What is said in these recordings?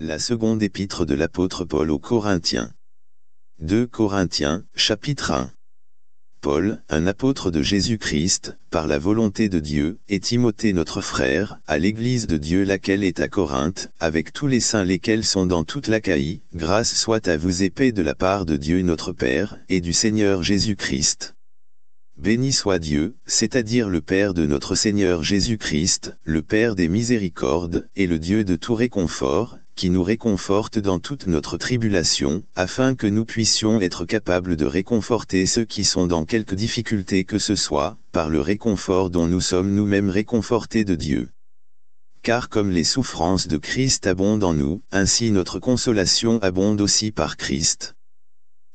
la seconde épître de l'apôtre Paul aux Corinthiens. 2 Corinthiens, chapitre 1. Paul, un apôtre de Jésus-Christ, par la volonté de Dieu, et Timothée notre frère, à l'Église de Dieu laquelle est à Corinthe, avec tous les saints lesquels sont dans toute l'Achaïe, grâce soit à vous épée de la part de Dieu notre Père, et du Seigneur Jésus-Christ. Béni soit Dieu, c'est-à-dire le Père de notre Seigneur Jésus-Christ, le Père des miséricordes, et le Dieu de tout réconfort, qui nous réconforte dans toute notre tribulation, afin que nous puissions être capables de réconforter ceux qui sont dans quelque difficulté que ce soit, par le réconfort dont nous sommes nous-mêmes réconfortés de Dieu. Car comme les souffrances de Christ abondent en nous, ainsi notre consolation abonde aussi par Christ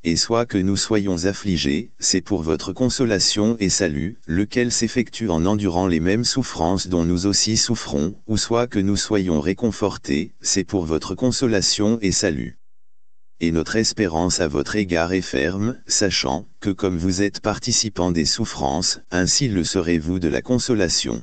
et soit que nous soyons affligés, c'est pour votre consolation et salut, lequel s'effectue en endurant les mêmes souffrances dont nous aussi souffrons, ou soit que nous soyons réconfortés, c'est pour votre consolation et salut. Et notre espérance à votre égard est ferme, sachant que comme vous êtes participants des souffrances, ainsi le serez-vous de la consolation.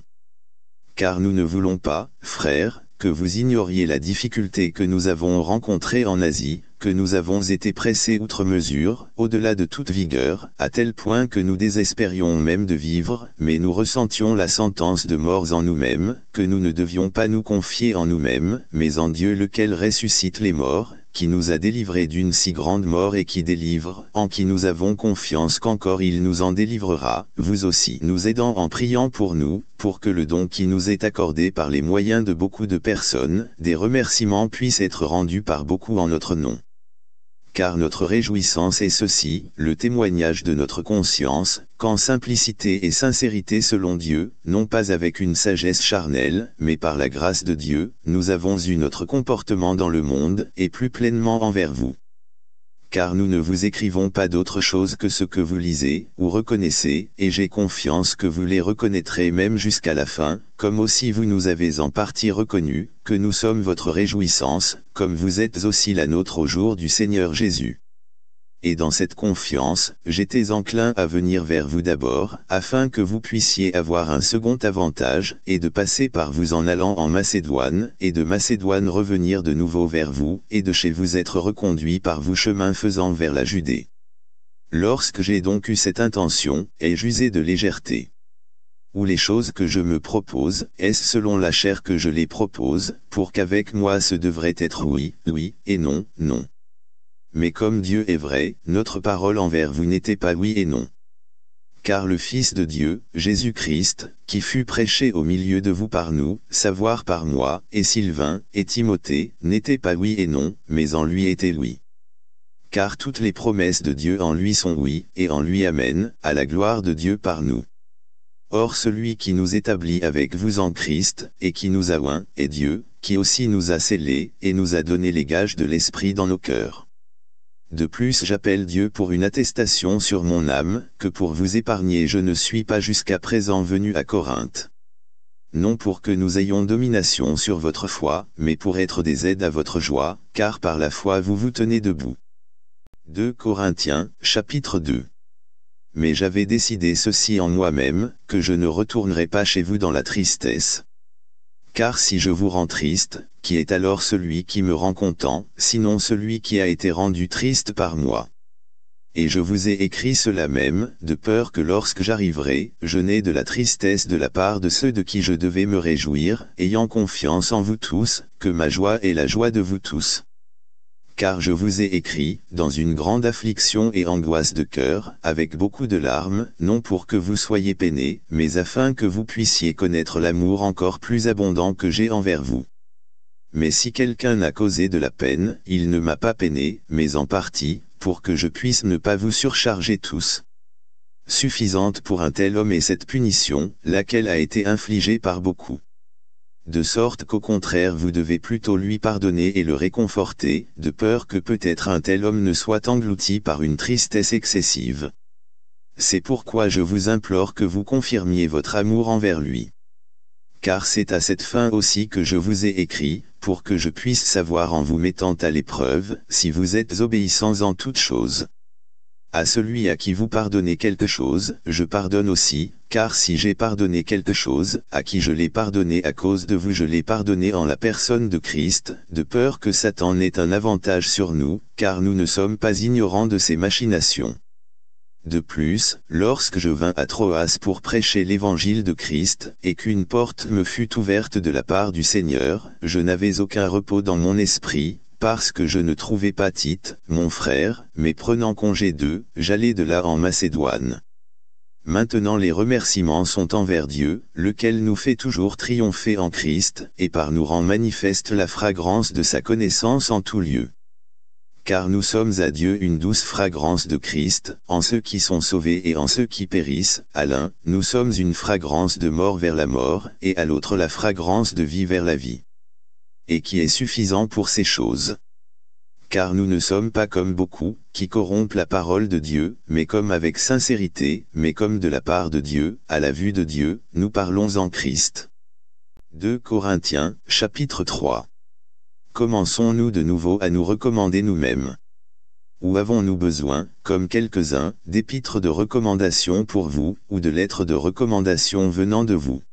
Car nous ne voulons pas, frères, que vous ignoriez la difficulté que nous avons rencontrée en Asie, que nous avons été pressés outre mesure, au-delà de toute vigueur, à tel point que nous désespérions même de vivre, mais nous ressentions la sentence de mort en nous-mêmes, que nous ne devions pas nous confier en nous-mêmes, mais en Dieu lequel ressuscite les morts, qui nous a délivrés d'une si grande mort et qui délivre, en qui nous avons confiance qu'encore il nous en délivrera, vous aussi nous aidant en priant pour nous, pour que le don qui nous est accordé par les moyens de beaucoup de personnes, des remerciements puissent être rendus par beaucoup en notre nom car notre réjouissance est ceci, le témoignage de notre conscience, Qu'en simplicité et sincérité selon Dieu, non pas avec une sagesse charnelle, mais par la grâce de Dieu, nous avons eu notre comportement dans le monde, et plus pleinement envers vous. Car nous ne vous écrivons pas d'autre chose que ce que vous lisez, ou reconnaissez, et j'ai confiance que vous les reconnaîtrez même jusqu'à la fin, comme aussi vous nous avez en partie reconnus, que nous sommes votre réjouissance, comme vous êtes aussi la nôtre au jour du Seigneur Jésus et dans cette confiance, j'étais enclin à venir vers vous d'abord, afin que vous puissiez avoir un second avantage, et de passer par vous en allant en Macédoine, et de Macédoine revenir de nouveau vers vous, et de chez vous être reconduit par vous chemin faisant vers la Judée. Lorsque j'ai donc eu cette intention, ai-je usé de légèreté ou les choses que je me propose, est-ce selon la chair que je les propose, pour qu'avec moi ce devrait être oui, oui, et non, non. Mais comme Dieu est vrai, notre parole envers vous n'était pas oui et non. Car le Fils de Dieu, Jésus-Christ, qui fut prêché au milieu de vous par nous, savoir par moi, et Sylvain, et Timothée, n'était pas oui et non, mais en lui était oui. Car toutes les promesses de Dieu en lui sont oui, et en lui amènent, à la gloire de Dieu par nous. Or celui qui nous établit avec vous en Christ, et qui nous a oint, est Dieu, qui aussi nous a scellés, et nous a donné les gages de l'Esprit dans nos cœurs. De plus j'appelle Dieu pour une attestation sur mon âme, que pour vous épargner je ne suis pas jusqu'à présent venu à Corinthe. Non pour que nous ayons domination sur votre foi, mais pour être des aides à votre joie, car par la foi vous vous tenez debout. 2 Corinthiens, chapitre 2 Mais j'avais décidé ceci en moi-même, que je ne retournerai pas chez vous dans la tristesse. Car si je vous rends triste, qui est alors celui qui me rend content, sinon celui qui a été rendu triste par moi Et je vous ai écrit cela même, de peur que lorsque j'arriverai, je n'ai de la tristesse de la part de ceux de qui je devais me réjouir, ayant confiance en vous tous, que ma joie est la joie de vous tous car je vous ai écrit, dans une grande affliction et angoisse de cœur, avec beaucoup de larmes, non pour que vous soyez peinés, mais afin que vous puissiez connaître l'amour encore plus abondant que j'ai envers vous. Mais si quelqu'un a causé de la peine, il ne m'a pas peiné, mais en partie, pour que je puisse ne pas vous surcharger tous. Suffisante pour un tel homme est cette punition, laquelle a été infligée par beaucoup de sorte qu'au contraire vous devez plutôt lui pardonner et le réconforter, de peur que peut-être un tel homme ne soit englouti par une tristesse excessive. C'est pourquoi je vous implore que vous confirmiez votre amour envers lui. Car c'est à cette fin aussi que je vous ai écrit, pour que je puisse savoir en vous mettant à l'épreuve, si vous êtes obéissants en toutes choses. À celui à qui vous pardonnez quelque chose, je pardonne aussi, car si j'ai pardonné quelque chose, à qui je l'ai pardonné à cause de vous je l'ai pardonné en la personne de Christ, de peur que Satan n'ait un avantage sur nous, car nous ne sommes pas ignorants de ses machinations. De plus, lorsque je vins à Troas pour prêcher l'évangile de Christ, et qu'une porte me fut ouverte de la part du Seigneur, je n'avais aucun repos dans mon esprit, parce que je ne trouvais pas Tite, mon frère, mais prenant congé d'eux, j'allais de là en Macédoine. Maintenant les remerciements sont envers Dieu, lequel nous fait toujours triompher en Christ, et par nous rend manifeste la fragrance de sa connaissance en tout lieu. Car nous sommes à Dieu une douce fragrance de Christ, en ceux qui sont sauvés et en ceux qui périssent, à l'un, nous sommes une fragrance de mort vers la mort, et à l'autre la fragrance de vie vers la vie et qui est suffisant pour ces choses. Car nous ne sommes pas comme beaucoup, qui corrompent la parole de Dieu, mais comme avec sincérité, mais comme de la part de Dieu, à la vue de Dieu, nous parlons en Christ. 2 Corinthiens, chapitre 3 Commençons-nous de nouveau à nous recommander nous-mêmes Ou avons-nous besoin, comme quelques-uns, d'épîtres de recommandation pour vous, ou de lettres de recommandation venant de vous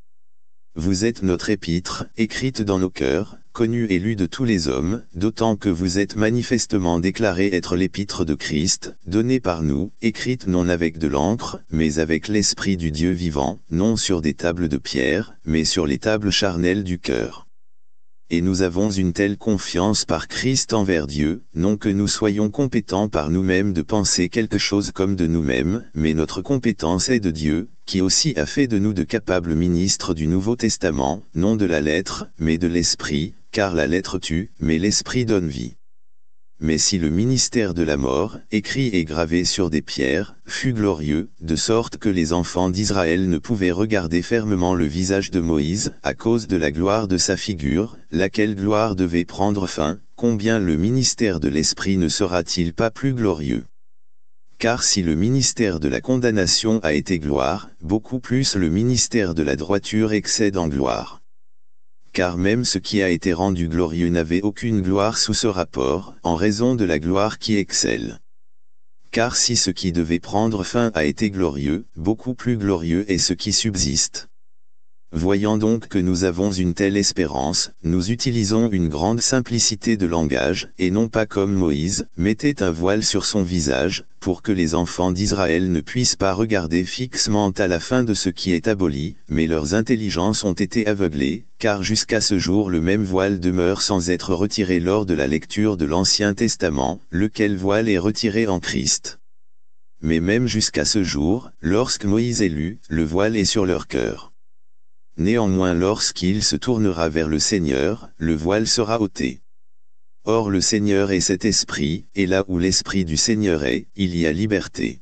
Vous êtes notre épître, écrite dans nos cœurs, connu et lu de tous les hommes, d'autant que vous êtes manifestement déclaré être l'épître de Christ, donnée par nous, écrite non avec de l'encre, mais avec l'Esprit du Dieu vivant, non sur des tables de pierre, mais sur les tables charnelles du cœur. Et nous avons une telle confiance par Christ envers Dieu, non que nous soyons compétents par nous-mêmes de penser quelque chose comme de nous-mêmes, mais notre compétence est de Dieu, qui aussi a fait de nous de capables ministres du Nouveau Testament, non de la lettre, mais de l'Esprit, car la lettre tue, mais l'esprit donne vie. Mais si le ministère de la mort, écrit et gravé sur des pierres, fut glorieux, de sorte que les enfants d'Israël ne pouvaient regarder fermement le visage de Moïse, à cause de la gloire de sa figure, laquelle gloire devait prendre fin, combien le ministère de l'esprit ne sera-t-il pas plus glorieux car si le ministère de la condamnation a été gloire, beaucoup plus le ministère de la droiture excède en gloire car même ce qui a été rendu glorieux n'avait aucune gloire sous ce rapport, en raison de la gloire qui excelle. Car si ce qui devait prendre fin a été glorieux, beaucoup plus glorieux est ce qui subsiste. Voyant donc que nous avons une telle espérance, nous utilisons une grande simplicité de langage, et non pas comme Moïse, mettait un voile sur son visage, pour que les enfants d'Israël ne puissent pas regarder fixement à la fin de ce qui est aboli, mais leurs intelligences ont été aveuglées, car jusqu'à ce jour le même voile demeure sans être retiré lors de la lecture de l'Ancien Testament, lequel voile est retiré en Christ. Mais même jusqu'à ce jour, lorsque Moïse est lu, le voile est sur leur cœur. Néanmoins lorsqu'il se tournera vers le Seigneur, le voile sera ôté. Or le Seigneur est cet esprit, et là où l'esprit du Seigneur est, il y a liberté.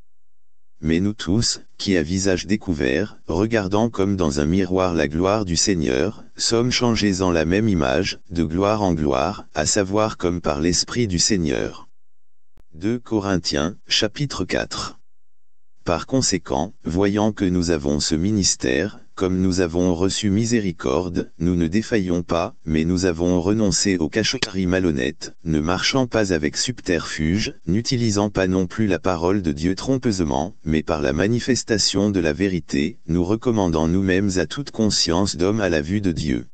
Mais nous tous, qui à visage découvert, regardant comme dans un miroir la gloire du Seigneur, sommes changés en la même image, de gloire en gloire, à savoir comme par l'Esprit du Seigneur. 2 Corinthiens, chapitre 4 Par conséquent, voyant que nous avons ce ministère, comme nous avons reçu miséricorde, nous ne défaillons pas, mais nous avons renoncé aux cachoteries malhonnêtes, ne marchant pas avec subterfuge, n'utilisant pas non plus la parole de Dieu trompeusement, mais par la manifestation de la vérité, nous recommandant nous-mêmes à toute conscience d'homme à la vue de Dieu.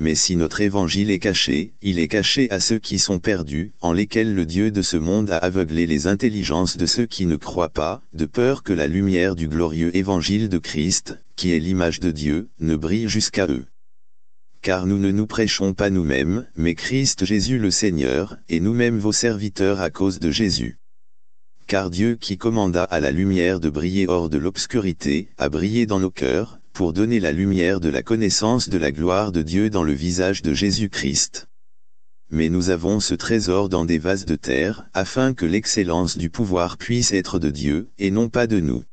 Mais si notre évangile est caché, il est caché à ceux qui sont perdus, en lesquels le Dieu de ce monde a aveuglé les intelligences de ceux qui ne croient pas, de peur que la lumière du glorieux évangile de Christ, qui est l'image de Dieu, ne brille jusqu'à eux car nous ne nous prêchons pas nous-mêmes, mais Christ Jésus le Seigneur, et nous-mêmes vos serviteurs à cause de Jésus. Car Dieu qui commanda à la lumière de briller hors de l'obscurité, a brillé dans nos cœurs, pour donner la lumière de la connaissance de la gloire de Dieu dans le visage de Jésus-Christ. Mais nous avons ce trésor dans des vases de terre, afin que l'excellence du pouvoir puisse être de Dieu, et non pas de nous.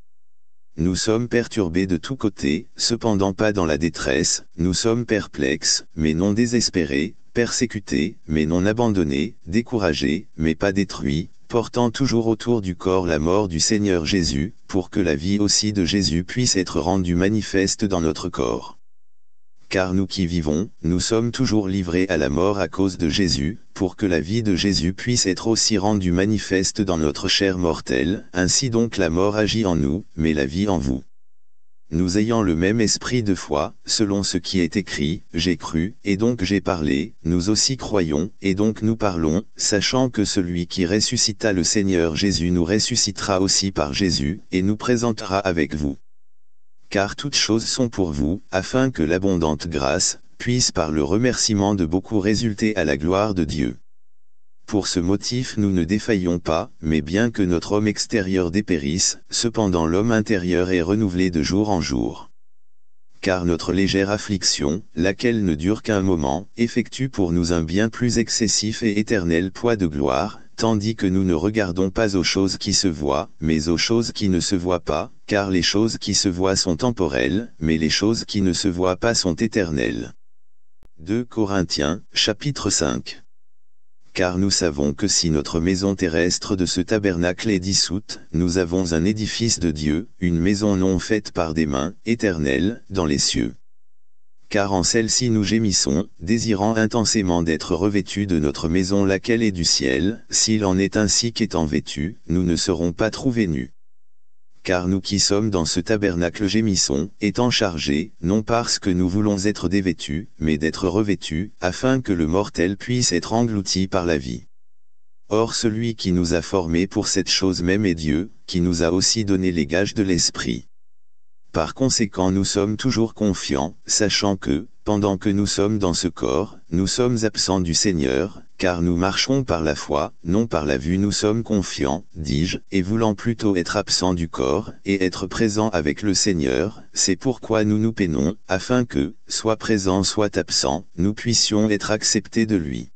Nous sommes perturbés de tous côtés, cependant pas dans la détresse, nous sommes perplexes, mais non désespérés, persécutés, mais non abandonnés, découragés, mais pas détruits, portant toujours autour du corps la mort du Seigneur Jésus, pour que la vie aussi de Jésus puisse être rendue manifeste dans notre corps. Car nous qui vivons, nous sommes toujours livrés à la mort à cause de Jésus, pour que la vie de Jésus puisse être aussi rendue manifeste dans notre chair mortelle, ainsi donc la mort agit en nous, mais la vie en vous nous ayant le même esprit de foi, selon ce qui est écrit, j'ai cru, et donc j'ai parlé, nous aussi croyons, et donc nous parlons, sachant que celui qui ressuscita le Seigneur Jésus nous ressuscitera aussi par Jésus, et nous présentera avec vous. Car toutes choses sont pour vous, afin que l'abondante grâce, puisse par le remerciement de beaucoup résulter à la gloire de Dieu. Pour ce motif nous ne défaillons pas, mais bien que notre homme extérieur dépérisse, cependant l'homme intérieur est renouvelé de jour en jour. Car notre légère affliction, laquelle ne dure qu'un moment, effectue pour nous un bien plus excessif et éternel poids de gloire, tandis que nous ne regardons pas aux choses qui se voient, mais aux choses qui ne se voient pas, car les choses qui se voient sont temporelles, mais les choses qui ne se voient pas sont éternelles. 2 Corinthiens, chapitre 5 car nous savons que si notre maison terrestre de ce tabernacle est dissoute, nous avons un édifice de Dieu, une maison non faite par des mains, éternelle, dans les cieux. Car en celle-ci nous gémissons, désirant intensément d'être revêtus de notre maison laquelle est du ciel, s'il en est ainsi qu'étant vêtus, nous ne serons pas trouvés nus car nous qui sommes dans ce tabernacle gémissons, étant chargés, non parce que nous voulons être dévêtus, mais d'être revêtus, afin que le mortel puisse être englouti par la vie. Or celui qui nous a formés pour cette chose même est Dieu, qui nous a aussi donné les gages de l'Esprit. Par conséquent nous sommes toujours confiants, sachant que, pendant que nous sommes dans ce corps, nous sommes absents du Seigneur, car nous marchons par la foi, non par la vue nous sommes confiants, dis-je, et voulant plutôt être absents du corps, et être présents avec le Seigneur, c'est pourquoi nous nous peinons, afin que, soit présent soit absent, nous puissions être acceptés de lui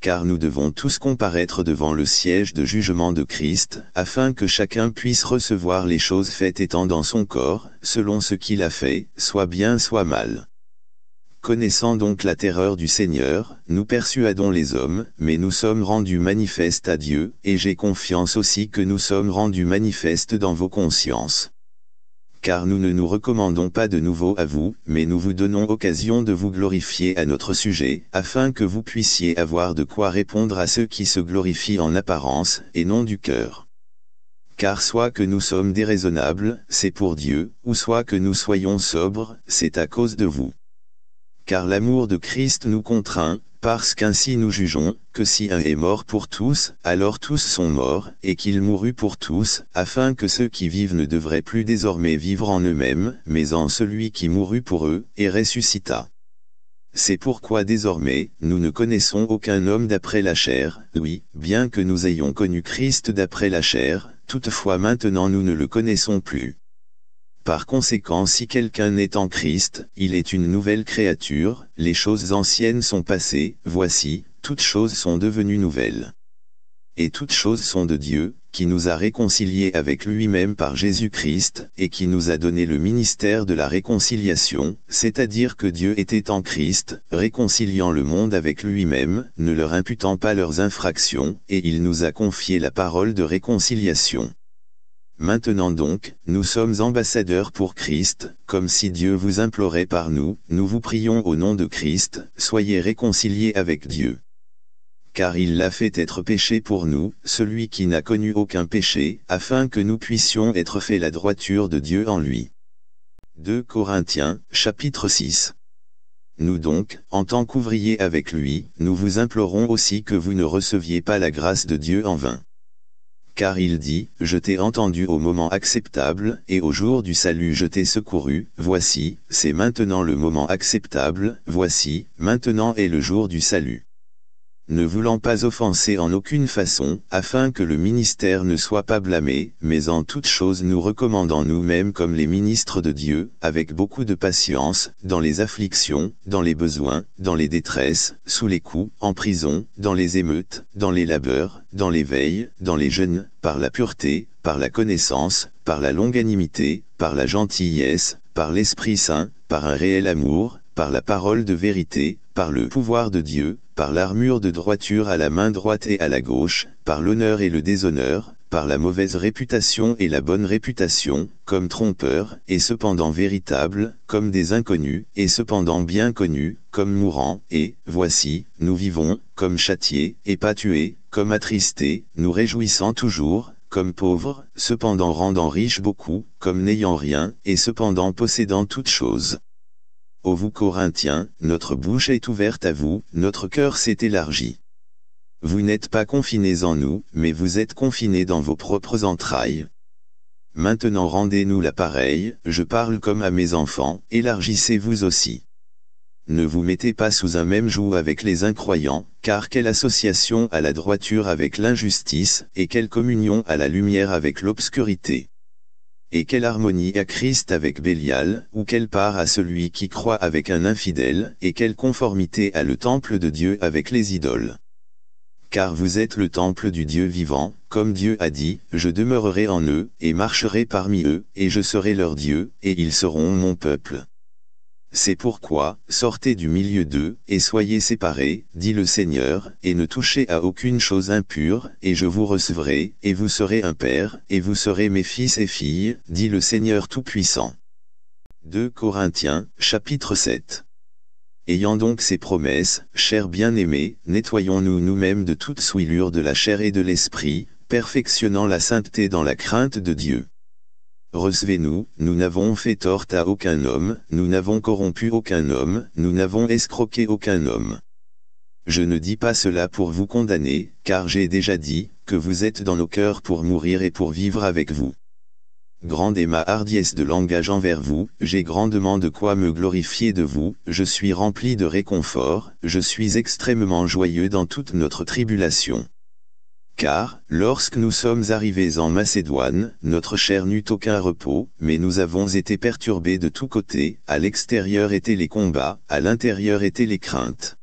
car nous devons tous comparaître devant le siège de jugement de Christ, afin que chacun puisse recevoir les choses faites étant dans son corps, selon ce qu'il a fait, soit bien soit mal. Connaissant donc la terreur du Seigneur, nous persuadons les hommes, mais nous sommes rendus manifestes à Dieu, et j'ai confiance aussi que nous sommes rendus manifestes dans vos consciences. Car nous ne nous recommandons pas de nouveau à vous, mais nous vous donnons occasion de vous glorifier à notre sujet, afin que vous puissiez avoir de quoi répondre à ceux qui se glorifient en apparence, et non du cœur car soit que nous sommes déraisonnables, c'est pour Dieu, ou soit que nous soyons sobres, c'est à cause de vous car l'amour de Christ nous contraint, parce qu'ainsi nous jugeons, que si un est mort pour tous, alors tous sont morts, et qu'il mourut pour tous, afin que ceux qui vivent ne devraient plus désormais vivre en eux-mêmes, mais en celui qui mourut pour eux, et ressuscita. C'est pourquoi désormais, nous ne connaissons aucun homme d'après la chair, oui, bien que nous ayons connu Christ d'après la chair, toutefois maintenant nous ne le connaissons plus. Par conséquent si quelqu'un est en Christ, il est une nouvelle créature, les choses anciennes sont passées, voici, toutes choses sont devenues nouvelles. Et toutes choses sont de Dieu, qui nous a réconciliés avec lui-même par Jésus-Christ, et qui nous a donné le ministère de la réconciliation, c'est-à-dire que Dieu était en Christ, réconciliant le monde avec lui-même, ne leur imputant pas leurs infractions, et il nous a confié la parole de réconciliation. Maintenant donc, nous sommes ambassadeurs pour Christ, comme si Dieu vous implorait par nous, nous vous prions au nom de Christ, soyez réconciliés avec Dieu. Car il l'a fait être péché pour nous, celui qui n'a connu aucun péché, afin que nous puissions être faits la droiture de Dieu en lui. 2 Corinthiens, chapitre 6 nous donc, en tant qu'ouvriers avec lui, nous vous implorons aussi que vous ne receviez pas la grâce de Dieu en vain car il dit, Je t'ai entendu au moment acceptable, et au jour du salut je t'ai secouru, voici, c'est maintenant le moment acceptable, voici, maintenant est le jour du salut ne voulant pas offenser en aucune façon, afin que le ministère ne soit pas blâmé, mais en toute chose nous recommandant nous-mêmes comme les ministres de Dieu, avec beaucoup de patience, dans les afflictions, dans les besoins, dans les détresses, sous les coups, en prison, dans les émeutes, dans les labeurs, dans les veilles, dans les jeûnes, par la pureté, par la connaissance, par la longanimité, par la gentillesse, par l'Esprit Saint, par un réel amour, par la parole de vérité, par le pouvoir de Dieu, par l'armure de droiture à la main droite et à la gauche, par l'honneur et le déshonneur, par la mauvaise réputation et la bonne réputation, comme trompeurs, et cependant véritables, comme des inconnus, et cependant bien connus, comme mourants, et, voici, nous vivons, comme châtiés, et pas tués, comme attristés, nous réjouissant toujours, comme pauvres, cependant rendant riches beaucoup, comme n'ayant rien, et cependant possédant toutes choses. Ô vous Corinthiens, notre bouche est ouverte à vous, notre cœur s'est élargi. Vous n'êtes pas confinés en nous, mais vous êtes confinés dans vos propres entrailles. Maintenant rendez-nous l'appareil, je parle comme à mes enfants, élargissez-vous aussi. Ne vous mettez pas sous un même joug avec les incroyants, car quelle association à la droiture avec l'injustice, et quelle communion à la lumière avec l'obscurité. Et quelle harmonie à Christ avec Bélial, ou quelle part à celui qui croit avec un infidèle, et quelle conformité à le temple de Dieu avec les idoles. Car vous êtes le temple du Dieu vivant, comme Dieu a dit, je demeurerai en eux, et marcherai parmi eux, et je serai leur Dieu, et ils seront mon peuple. C'est pourquoi, sortez du milieu d'eux, et soyez séparés, dit le Seigneur, et ne touchez à aucune chose impure, et je vous recevrai, et vous serez un père, et vous serez mes fils et filles, dit le Seigneur Tout-Puissant. 2 Corinthiens, chapitre 7 Ayant donc ces promesses, chers bien-aimés, nettoyons-nous nous-mêmes de toute souillure de la chair et de l'esprit, perfectionnant la sainteté dans la crainte de Dieu. Recevez-nous, nous n'avons fait tort à aucun homme, nous n'avons corrompu aucun homme, nous n'avons escroqué aucun homme. Je ne dis pas cela pour vous condamner, car j'ai déjà dit, que vous êtes dans nos cœurs pour mourir et pour vivre avec vous. Grande est ma hardiesse de langage envers vous, j'ai grandement de quoi me glorifier de vous, je suis rempli de réconfort, je suis extrêmement joyeux dans toute notre tribulation. Car, lorsque nous sommes arrivés en Macédoine, notre chair n'eut aucun repos, mais nous avons été perturbés de tous côtés, à l'extérieur étaient les combats, à l'intérieur étaient les craintes.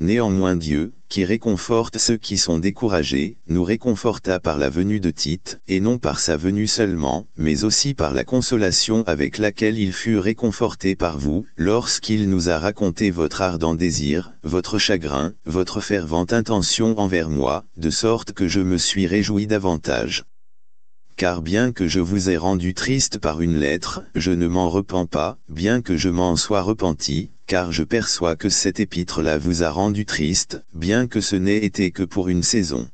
Néanmoins Dieu, qui réconforte ceux qui sont découragés, nous réconforta par la venue de Tite, et non par sa venue seulement, mais aussi par la consolation avec laquelle il fut réconforté par vous, lorsqu'il nous a raconté votre ardent désir, votre chagrin, votre fervente intention envers moi, de sorte que je me suis réjoui davantage. Car bien que je vous ai rendu triste par une lettre, je ne m'en repens pas, bien que je m'en sois repenti, car je perçois que cette épître-là vous a rendu triste, bien que ce n'ait été que pour une saison.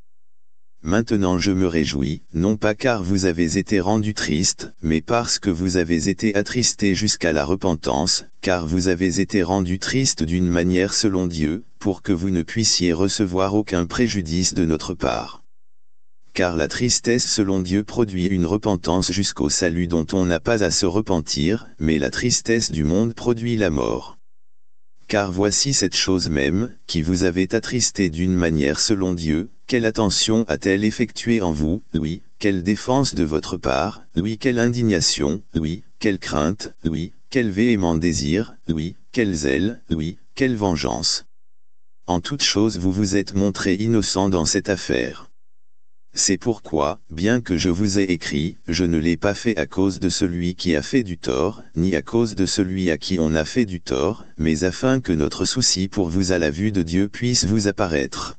Maintenant je me réjouis, non pas car vous avez été rendu triste, mais parce que vous avez été attristé jusqu'à la repentance, car vous avez été rendu triste d'une manière selon Dieu, pour que vous ne puissiez recevoir aucun préjudice de notre part car la tristesse selon Dieu produit une repentance jusqu'au salut dont on n'a pas à se repentir, mais la tristesse du monde produit la mort. Car voici cette chose même, qui vous avait attristé d'une manière selon Dieu, quelle attention a-t-elle effectuée en vous, oui, quelle défense de votre part, oui, quelle indignation, oui, quelle crainte, oui, quel véhément désir, oui, quel zèle, oui, quelle vengeance. En toute chose vous vous êtes montré innocent dans cette affaire. C'est pourquoi, bien que je vous ai écrit, je ne l'ai pas fait à cause de celui qui a fait du tort, ni à cause de celui à qui on a fait du tort, mais afin que notre souci pour vous à la vue de Dieu puisse vous apparaître.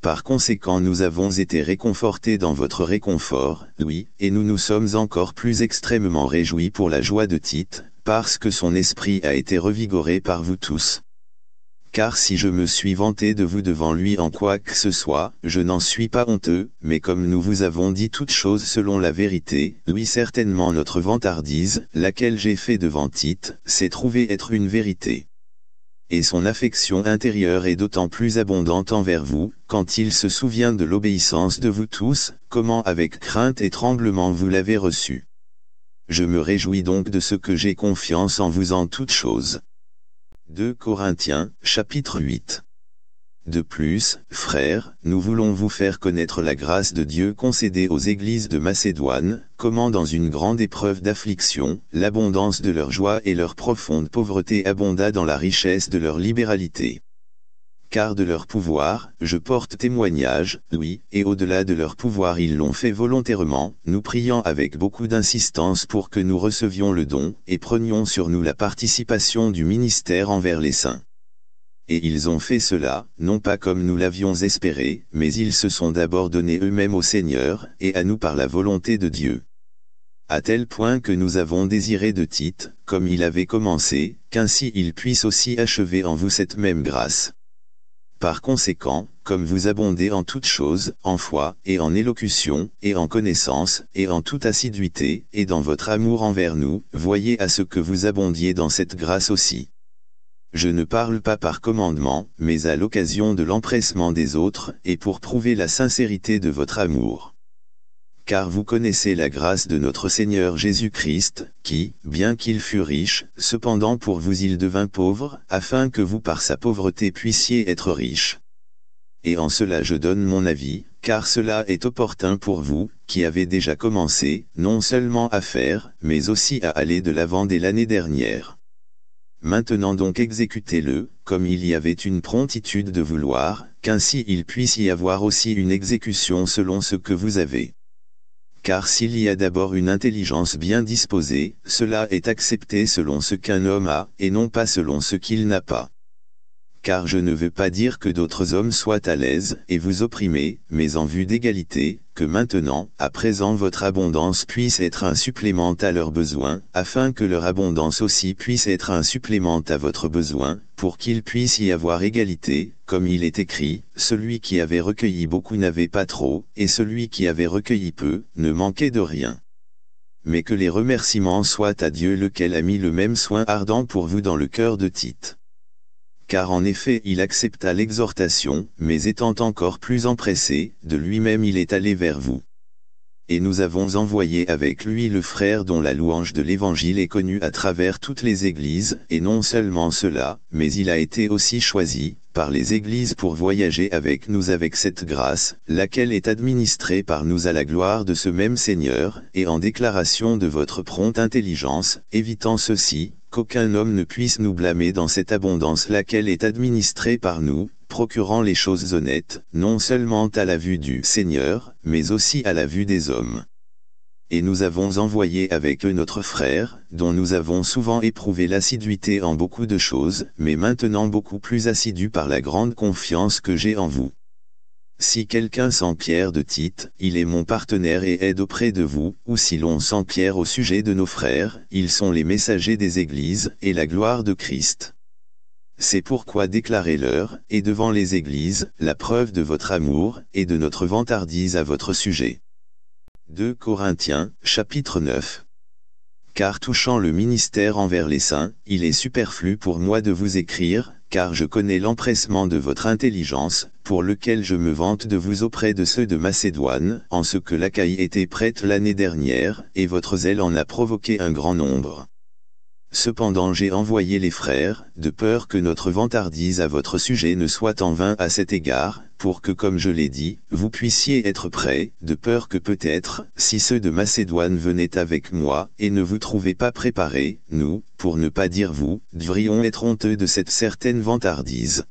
Par conséquent nous avons été réconfortés dans votre réconfort, oui, et nous nous sommes encore plus extrêmement réjouis pour la joie de Tite, parce que son esprit a été revigoré par vous tous car si je me suis vanté de vous devant lui en quoi que ce soit, je n'en suis pas honteux, mais comme nous vous avons dit toutes choses selon la vérité, oui certainement notre vantardise, laquelle j'ai fait devant Tite, s'est trouvée être une vérité. Et son affection intérieure est d'autant plus abondante envers vous, quand il se souvient de l'obéissance de vous tous, comment avec crainte et tremblement vous l'avez reçue. Je me réjouis donc de ce que j'ai confiance en vous en toutes choses. 2 Corinthiens, chapitre 8. De plus, frères, nous voulons vous faire connaître la grâce de Dieu concédée aux églises de Macédoine, comment dans une grande épreuve d'affliction, l'abondance de leur joie et leur profonde pauvreté abonda dans la richesse de leur libéralité car de leur pouvoir, je porte témoignage, oui, et au-delà de leur pouvoir ils l'ont fait volontairement, nous priant avec beaucoup d'insistance pour que nous recevions le don, et prenions sur nous la participation du ministère envers les saints. Et ils ont fait cela, non pas comme nous l'avions espéré, mais ils se sont d'abord donnés eux-mêmes au Seigneur, et à nous par la volonté de Dieu. À tel point que nous avons désiré de Tite, comme il avait commencé, qu'ainsi il puisse aussi achever en vous cette même grâce. Par conséquent, comme vous abondez en toutes choses, en foi, et en élocution, et en connaissance, et en toute assiduité, et dans votre amour envers nous, voyez à ce que vous abondiez dans cette grâce aussi. Je ne parle pas par commandement, mais à l'occasion de l'empressement des autres, et pour prouver la sincérité de votre amour car vous connaissez la grâce de notre Seigneur Jésus-Christ, qui, bien qu'il fût riche, cependant pour vous il devint pauvre, afin que vous par sa pauvreté puissiez être riche. Et en cela je donne mon avis, car cela est opportun pour vous, qui avez déjà commencé, non seulement à faire, mais aussi à aller de l'avant dès l'année dernière. Maintenant donc exécutez-le, comme il y avait une promptitude de vouloir, qu'ainsi il puisse y avoir aussi une exécution selon ce que vous avez car s'il y a d'abord une intelligence bien disposée, cela est accepté selon ce qu'un homme a, et non pas selon ce qu'il n'a pas car je ne veux pas dire que d'autres hommes soient à l'aise et vous opprimer, mais en vue d'égalité, que maintenant, à présent votre abondance puisse être un supplément à leurs besoins, afin que leur abondance aussi puisse être un supplément à votre besoin, pour qu'il puisse y avoir égalité, comme il est écrit, celui qui avait recueilli beaucoup n'avait pas trop, et celui qui avait recueilli peu, ne manquait de rien mais que les remerciements soient à Dieu lequel a mis le même soin ardent pour vous dans le cœur de Tite car en effet il accepta l'exhortation, mais étant encore plus empressé, de lui-même il est allé vers vous. Et nous avons envoyé avec lui le frère dont la louange de l'Évangile est connue à travers toutes les églises, et non seulement cela, mais il a été aussi choisi, par les églises pour voyager avec nous avec cette grâce, laquelle est administrée par nous à la gloire de ce même Seigneur, et en déclaration de votre prompte intelligence, évitant ceci, qu'aucun homme ne puisse nous blâmer dans cette abondance laquelle est administrée par nous, procurant les choses honnêtes, non seulement à la vue du Seigneur, mais aussi à la vue des hommes. Et nous avons envoyé avec eux notre frère, dont nous avons souvent éprouvé l'assiduité en beaucoup de choses, mais maintenant beaucoup plus assidu par la grande confiance que j'ai en vous. Si quelqu'un sent de Tite, il est mon partenaire et aide auprès de vous, ou si l'on sent Pierre au sujet de nos frères, ils sont les messagers des églises, et la gloire de Christ. C'est pourquoi déclarez-leur, et devant les églises, la preuve de votre amour, et de notre vantardise à votre sujet. 2 Corinthiens, chapitre 9 car touchant le ministère envers les saints, il est superflu pour moi de vous écrire, car je connais l'empressement de votre intelligence, pour lequel je me vante de vous auprès de ceux de Macédoine, en ce que l'Acaille était prête l'année dernière, et votre zèle en a provoqué un grand nombre. Cependant j'ai envoyé les frères, de peur que notre vantardise à votre sujet ne soit en vain à cet égard, pour que comme je l'ai dit, vous puissiez être prêts, de peur que peut-être, si ceux de Macédoine venaient avec moi, et ne vous trouvaient pas préparés, nous, pour ne pas dire vous, devrions être honteux de cette certaine vantardise.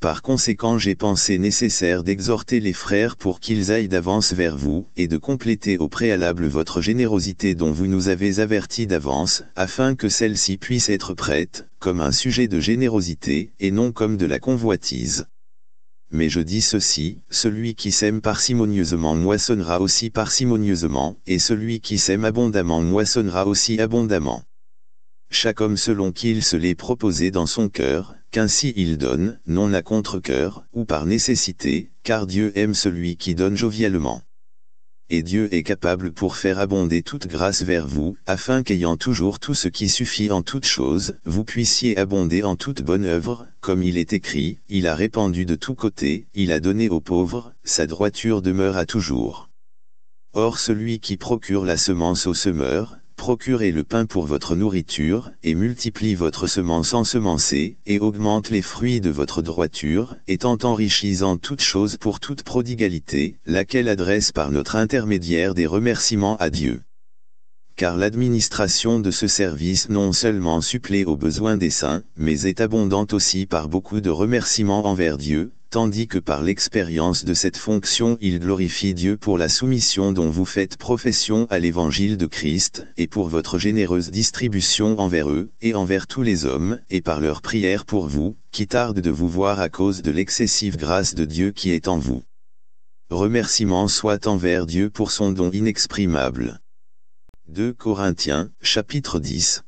Par conséquent j'ai pensé nécessaire d'exhorter les frères pour qu'ils aillent d'avance vers vous, et de compléter au préalable votre générosité dont vous nous avez avertis d'avance, afin que celle-ci puisse être prête, comme un sujet de générosité, et non comme de la convoitise. Mais je dis ceci, celui qui s'aime parcimonieusement moissonnera aussi parcimonieusement, et celui qui s'aime abondamment moissonnera aussi abondamment. Chaque homme selon qu'il se l'est proposé dans son cœur, qu'ainsi il donne, non à contre-coeur, ou par nécessité, car Dieu aime celui qui donne jovialement. Et Dieu est capable pour faire abonder toute grâce vers vous, afin qu'ayant toujours tout ce qui suffit en toute chose, vous puissiez abonder en toute bonne œuvre, comme il est écrit, il a répandu de tous côtés, il a donné aux pauvres, sa droiture demeure à toujours. Or celui qui procure la semence au semeur, Procurez le pain pour votre nourriture, et multiplie votre semence en ensemencée, et augmente les fruits de votre droiture, étant enrichis en toutes choses pour toute prodigalité, laquelle adresse par notre intermédiaire des remerciements à Dieu. Car l'administration de ce service non seulement supplée aux besoins des saints, mais est abondante aussi par beaucoup de remerciements envers Dieu, tandis que par l'expérience de cette fonction il glorifie Dieu pour la soumission dont vous faites profession à l'évangile de Christ, et pour votre généreuse distribution envers eux, et envers tous les hommes, et par leurs prières pour vous, qui tardent de vous voir à cause de l'excessive grâce de Dieu qui est en vous. Remerciement soit envers Dieu pour son don inexprimable. 2 Corinthiens, chapitre 10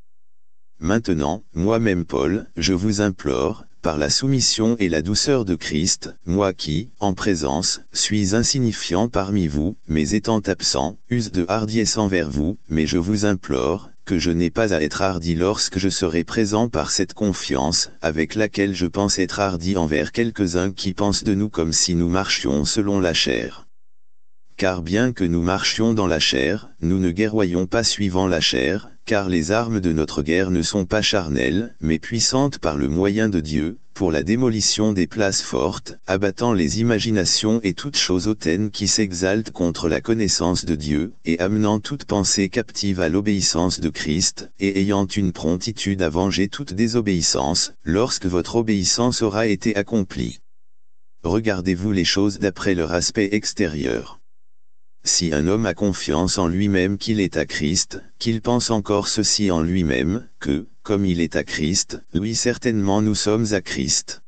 Maintenant, moi-même Paul, je vous implore, par la soumission et la douceur de Christ, moi qui, en présence, suis insignifiant parmi vous, mais étant absent, use de hardiesse envers vous, mais je vous implore, que je n'ai pas à être hardi lorsque je serai présent par cette confiance, avec laquelle je pense être hardi envers quelques-uns qui pensent de nous comme si nous marchions selon la chair. Car bien que nous marchions dans la chair, nous ne guerroyons pas suivant la chair, car les armes de notre guerre ne sont pas charnelles, mais puissantes par le moyen de Dieu, pour la démolition des places fortes, abattant les imaginations et toutes choses hautaines qui s'exaltent contre la connaissance de Dieu, et amenant toute pensée captive à l'obéissance de Christ, et ayant une promptitude à venger toute désobéissance, lorsque votre obéissance aura été accomplie. Regardez-vous les choses d'après leur aspect extérieur. Si un homme a confiance en lui-même qu'il est à Christ, qu'il pense encore ceci en lui-même, que, comme il est à Christ, lui certainement nous sommes à Christ.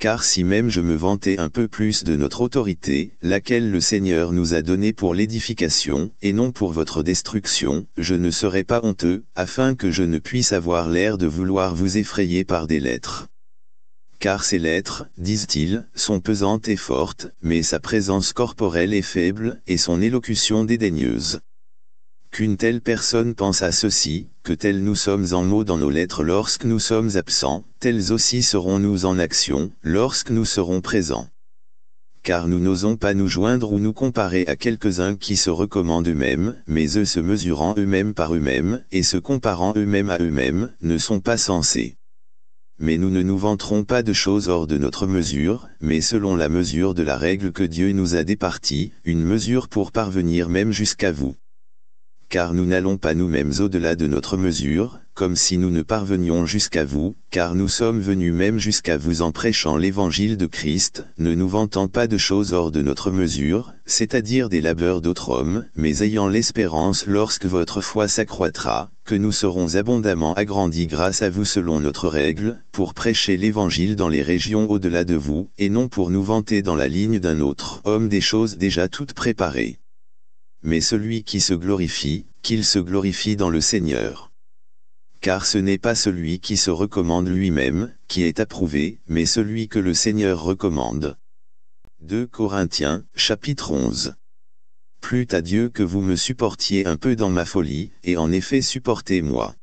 Car si même je me vantais un peu plus de notre autorité, laquelle le Seigneur nous a donnée pour l'édification, et non pour votre destruction, je ne serais pas honteux, afin que je ne puisse avoir l'air de vouloir vous effrayer par des lettres car ses lettres, disent-ils, sont pesantes et fortes, mais sa présence corporelle est faible et son élocution dédaigneuse. Qu'une telle personne pense à ceci, que tels nous sommes en mots dans nos lettres lorsque nous sommes absents, tels aussi serons-nous en action, lorsque nous serons présents. Car nous n'osons pas nous joindre ou nous comparer à quelques-uns qui se recommandent eux-mêmes, mais eux se mesurant eux-mêmes par eux-mêmes, et se comparant eux-mêmes à eux-mêmes, ne sont pas censés. Mais nous ne nous vanterons pas de choses hors de notre mesure, mais selon la mesure de la règle que Dieu nous a départie, une mesure pour parvenir même jusqu'à vous. Car nous n'allons pas nous-mêmes au-delà de notre mesure, comme si nous ne parvenions jusqu'à vous, car nous sommes venus même jusqu'à vous en prêchant l'évangile de Christ, ne nous vantant pas de choses hors de notre mesure, c'est-à-dire des labeurs d'autres hommes, mais ayant l'espérance lorsque votre foi s'accroîtra, que nous serons abondamment agrandis grâce à vous selon notre règle, pour prêcher l'évangile dans les régions au-delà de vous, et non pour nous vanter dans la ligne d'un autre homme des choses déjà toutes préparées. Mais celui qui se glorifie, qu'il se glorifie dans le Seigneur car ce n'est pas celui qui se recommande lui-même, qui est approuvé, mais celui que le Seigneur recommande. 2 Corinthiens, chapitre 11 Plut à Dieu que vous me supportiez un peu dans ma folie, et en effet supportez-moi.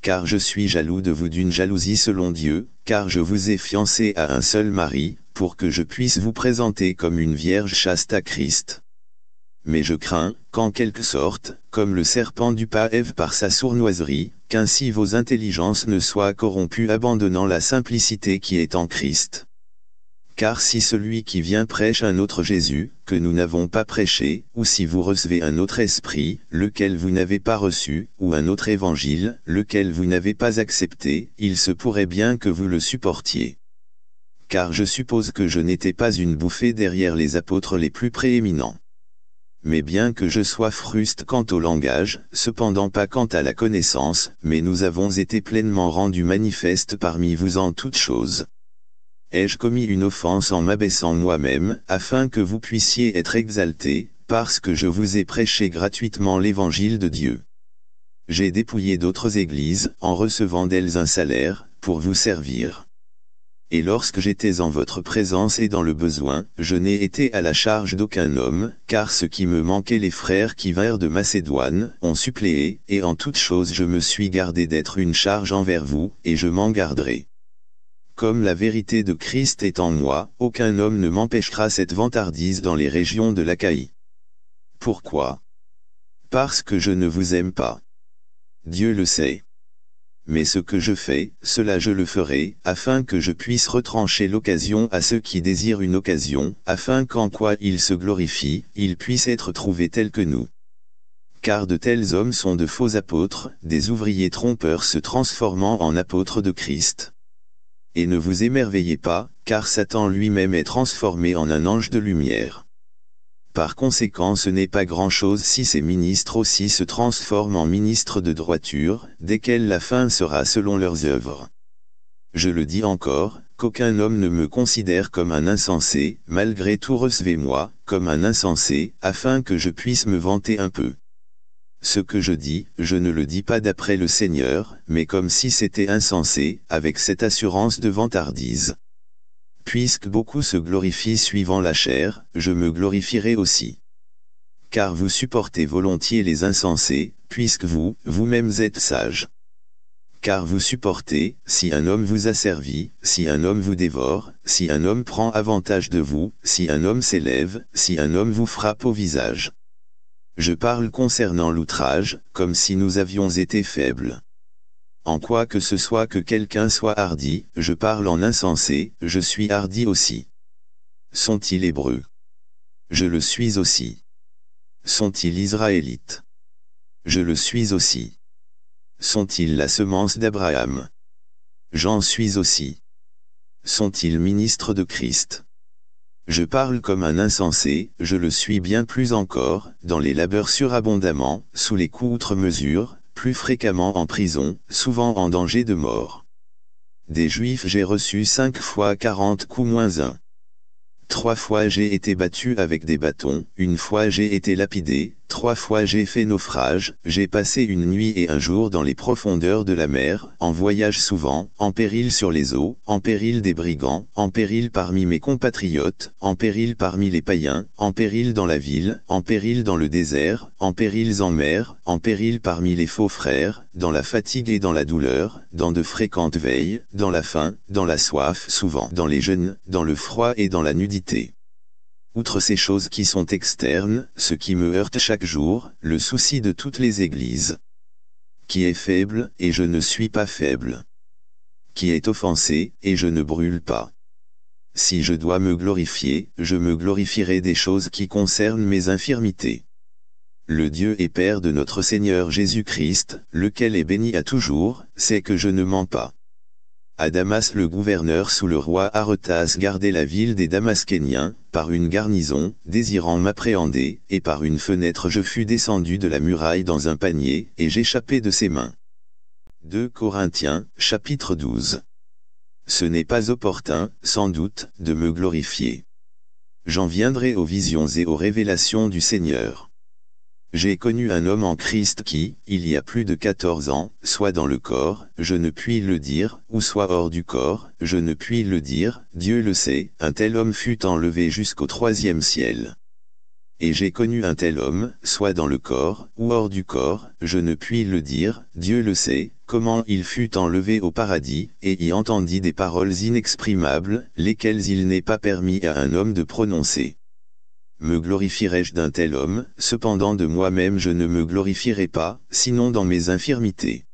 Car je suis jaloux de vous d'une jalousie selon Dieu, car je vous ai fiancé à un seul mari, pour que je puisse vous présenter comme une vierge chaste à Christ. Mais je crains, en quelque sorte, comme le serpent du Paève par sa sournoiserie, qu'ainsi vos intelligences ne soient corrompues abandonnant la simplicité qui est en Christ. Car si celui qui vient prêche un autre Jésus, que nous n'avons pas prêché, ou si vous recevez un autre esprit, lequel vous n'avez pas reçu, ou un autre évangile, lequel vous n'avez pas accepté, il se pourrait bien que vous le supportiez. Car je suppose que je n'étais pas une bouffée derrière les apôtres les plus prééminents mais bien que je sois fruste quant au langage, cependant pas quant à la connaissance, mais nous avons été pleinement rendus manifestes parmi vous en toutes choses. Ai-je commis une offense en m'abaissant moi-même, afin que vous puissiez être exaltés, parce que je vous ai prêché gratuitement l'évangile de Dieu J'ai dépouillé d'autres églises, en recevant d'elles un salaire, pour vous servir et lorsque j'étais en votre présence et dans le besoin, je n'ai été à la charge d'aucun homme, car ce qui me manquait les frères qui vinrent de Macédoine, ont suppléé, et en toute chose je me suis gardé d'être une charge envers vous, et je m'en garderai. Comme la vérité de Christ est en moi, aucun homme ne m'empêchera cette vantardise dans les régions de l'Achaïe. Pourquoi Parce que je ne vous aime pas. Dieu le sait mais ce que je fais, cela je le ferai, afin que je puisse retrancher l'occasion à ceux qui désirent une occasion, afin qu'en quoi ils se glorifient, ils puissent être trouvés tels que nous. Car de tels hommes sont de faux apôtres, des ouvriers trompeurs se transformant en apôtres de Christ. Et ne vous émerveillez pas, car Satan lui-même est transformé en un ange de lumière. Par conséquent ce n'est pas grand-chose si ces ministres aussi se transforment en ministres de droiture, desquels la fin sera selon leurs œuvres. Je le dis encore, qu'aucun homme ne me considère comme un insensé, malgré tout recevez-moi, comme un insensé, afin que je puisse me vanter un peu. Ce que je dis, je ne le dis pas d'après le Seigneur, mais comme si c'était insensé, avec cette assurance de vantardise. Puisque beaucoup se glorifient suivant la chair, je me glorifierai aussi. Car vous supportez volontiers les insensés, puisque vous, vous-mêmes êtes sages. Car vous supportez, si un homme vous asservit, si un homme vous dévore, si un homme prend avantage de vous, si un homme s'élève, si un homme vous frappe au visage. Je parle concernant l'outrage, comme si nous avions été faibles en quoi que ce soit que quelqu'un soit hardi, je parle en insensé, je suis hardi aussi. Sont-ils hébreux Je le suis aussi. Sont-ils israélites Je le suis aussi. Sont-ils la semence d'Abraham J'en suis aussi. Sont-ils ministres de Christ Je parle comme un insensé, je le suis bien plus encore, dans les labeurs surabondamment, sous les coups outre mesure, plus fréquemment en prison, souvent en danger de mort. Des juifs j'ai reçu 5 fois 40 coups moins 1. Trois fois j'ai été battu avec des bâtons, une fois j'ai été lapidé, Trois fois j'ai fait naufrage, j'ai passé une nuit et un jour dans les profondeurs de la mer, en voyage souvent, en péril sur les eaux, en péril des brigands, en péril parmi mes compatriotes, en péril parmi les païens, en péril dans la ville, en péril dans le désert, en périls en mer, en péril parmi les faux frères, dans la fatigue et dans la douleur, dans de fréquentes veilles, dans la faim, dans la soif souvent, dans les jeûnes, dans le froid et dans la nudité. Outre ces choses qui sont externes, ce qui me heurte chaque jour, le souci de toutes les églises. Qui est faible, et je ne suis pas faible. Qui est offensé, et je ne brûle pas. Si je dois me glorifier, je me glorifierai des choses qui concernent mes infirmités. Le Dieu et Père de notre Seigneur Jésus-Christ, lequel est béni à toujours, sait que je ne mens pas à Damas le gouverneur sous le roi Aretas gardait la ville des Damaskéniens, par une garnison, désirant m'appréhender, et par une fenêtre je fus descendu de la muraille dans un panier, et j'échappai de ses mains. 2 Corinthiens, chapitre 12 Ce n'est pas opportun, sans doute, de me glorifier. J'en viendrai aux visions et aux révélations du Seigneur. J'ai connu un homme en Christ qui, il y a plus de 14 ans, soit dans le corps, je ne puis le dire, ou soit hors du corps, je ne puis le dire, Dieu le sait, un tel homme fut enlevé jusqu'au troisième ciel. Et j'ai connu un tel homme, soit dans le corps, ou hors du corps, je ne puis le dire, Dieu le sait, comment il fut enlevé au paradis, et y entendit des paroles inexprimables, lesquelles il n'est pas permis à un homme de prononcer. Me glorifierai-je d'un tel homme, cependant de moi-même je ne me glorifierai pas, sinon dans mes infirmités.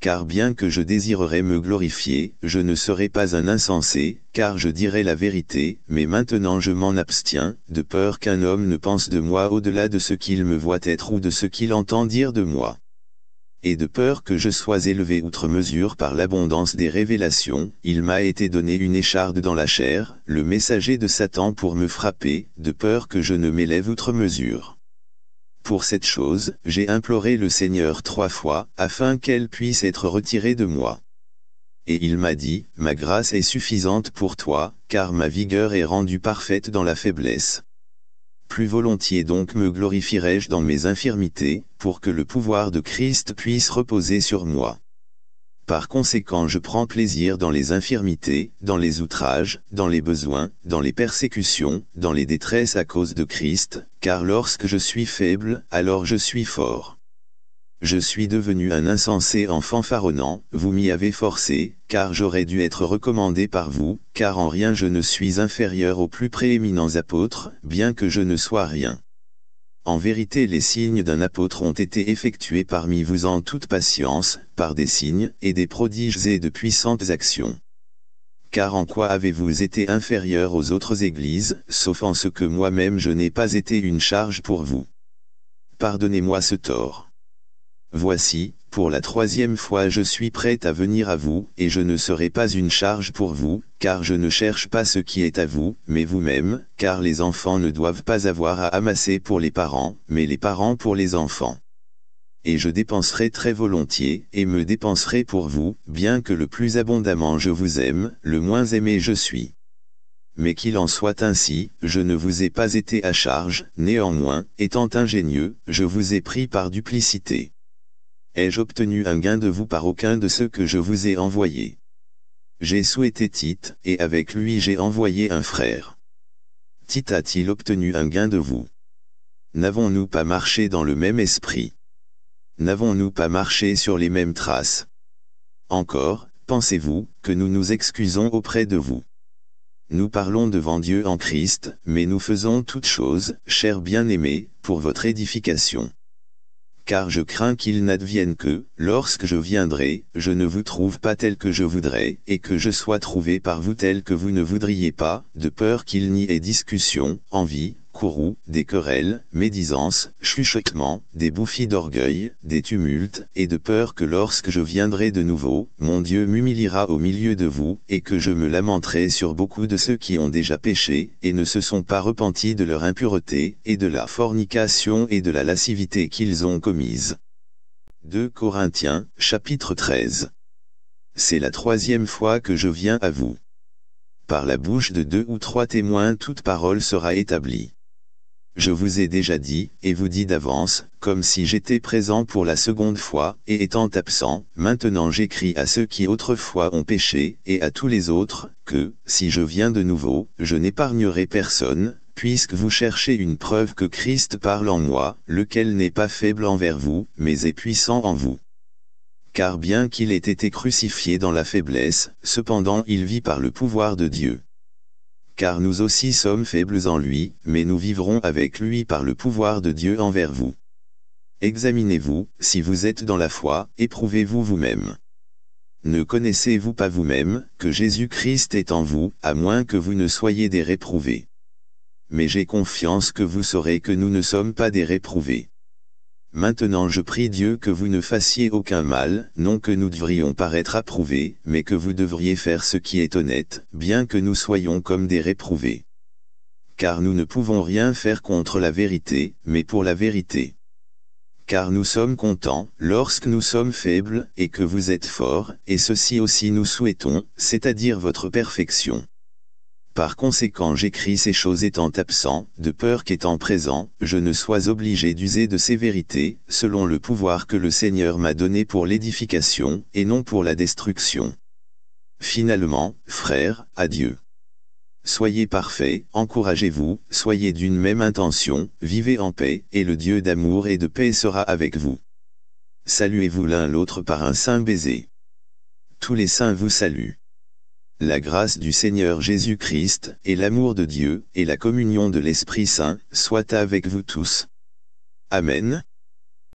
Car bien que je désirerais me glorifier, je ne serai pas un insensé, car je dirai la vérité, mais maintenant je m'en abstiens, de peur qu'un homme ne pense de moi au-delà de ce qu'il me voit être ou de ce qu'il entend dire de moi et de peur que je sois élevé outre mesure par l'abondance des révélations, il m'a été donné une écharde dans la chair, le messager de Satan pour me frapper, de peur que je ne m'élève outre mesure. Pour cette chose, j'ai imploré le Seigneur trois fois, afin qu'elle puisse être retirée de moi. Et il m'a dit, Ma grâce est suffisante pour toi, car ma vigueur est rendue parfaite dans la faiblesse. Plus volontiers donc me glorifierai-je dans mes infirmités, pour que le pouvoir de Christ puisse reposer sur moi. Par conséquent je prends plaisir dans les infirmités, dans les outrages, dans les besoins, dans les persécutions, dans les détresses à cause de Christ, car lorsque je suis faible, alors je suis fort. Je suis devenu un insensé en fanfaronnant, vous m'y avez forcé, car j'aurais dû être recommandé par vous, car en rien je ne suis inférieur aux plus prééminents apôtres, bien que je ne sois rien. En vérité les signes d'un apôtre ont été effectués parmi vous en toute patience, par des signes, et des prodiges et de puissantes actions. Car en quoi avez-vous été inférieur aux autres églises, sauf en ce que moi-même je n'ai pas été une charge pour vous Pardonnez-moi ce tort. Voici, pour la troisième fois je suis prêt à venir à vous, et je ne serai pas une charge pour vous, car je ne cherche pas ce qui est à vous, mais vous-même, car les enfants ne doivent pas avoir à amasser pour les parents, mais les parents pour les enfants. Et je dépenserai très volontiers, et me dépenserai pour vous, bien que le plus abondamment je vous aime, le moins aimé je suis. Mais qu'il en soit ainsi, je ne vous ai pas été à charge, néanmoins, étant ingénieux, je vous ai pris par duplicité. Ai-je obtenu un gain de vous par aucun de ceux que je vous ai envoyés J'ai souhaité Tite, et avec lui j'ai envoyé un frère. Tite a-t-il obtenu un gain de vous N'avons-nous pas marché dans le même esprit N'avons-nous pas marché sur les mêmes traces Encore, pensez-vous, que nous nous excusons auprès de vous Nous parlons devant Dieu en Christ, mais nous faisons toutes choses, chers bien-aimés, pour votre édification car je crains qu'il n'advienne que, lorsque je viendrai, je ne vous trouve pas tel que je voudrais, et que je sois trouvé par vous tel que vous ne voudriez pas, de peur qu'il n'y ait discussion, envie, courroux, des querelles, médisances, chuchotements, des bouffies d'orgueil, des tumultes, et de peur que lorsque je viendrai de nouveau, mon Dieu m'humiliera au milieu de vous, et que je me lamenterai sur beaucoup de ceux qui ont déjà péché, et ne se sont pas repentis de leur impureté, et de la fornication et de la lascivité qu'ils ont commises. 2 Corinthiens, chapitre 13 C'est la troisième fois que je viens à vous. Par la bouche de deux ou trois témoins toute parole sera établie. Je vous ai déjà dit, et vous dis d'avance, comme si j'étais présent pour la seconde fois, et étant absent, maintenant j'écris à ceux qui autrefois ont péché, et à tous les autres, que, si je viens de nouveau, je n'épargnerai personne, puisque vous cherchez une preuve que Christ parle en moi, lequel n'est pas faible envers vous, mais est puissant en vous car bien qu'il ait été crucifié dans la faiblesse, cependant il vit par le pouvoir de Dieu car nous aussi sommes faibles en lui, mais nous vivrons avec lui par le pouvoir de Dieu envers vous. Examinez-vous, si vous êtes dans la foi, éprouvez-vous vous-même. Ne connaissez-vous pas vous-même, que Jésus-Christ est en vous, à moins que vous ne soyez des réprouvés. Mais j'ai confiance que vous saurez que nous ne sommes pas des réprouvés. Maintenant je prie Dieu que vous ne fassiez aucun mal, non que nous devrions paraître approuvés, mais que vous devriez faire ce qui est honnête, bien que nous soyons comme des réprouvés. Car nous ne pouvons rien faire contre la vérité, mais pour la vérité. Car nous sommes contents, lorsque nous sommes faibles, et que vous êtes forts, et ceci aussi nous souhaitons, c'est-à-dire votre perfection. Par conséquent j'écris ces choses étant absent, de peur qu'étant présent, je ne sois obligé d'user de sévérité, selon le pouvoir que le Seigneur m'a donné pour l'édification, et non pour la destruction. Finalement, frères, adieu. Soyez parfaits, encouragez-vous, soyez d'une même intention, vivez en paix, et le Dieu d'amour et de paix sera avec vous. Saluez-vous l'un l'autre par un saint baiser. Tous les saints vous saluent la grâce du Seigneur Jésus-Christ, et l'amour de Dieu, et la communion de l'Esprit Saint, soient avec vous tous. Amen.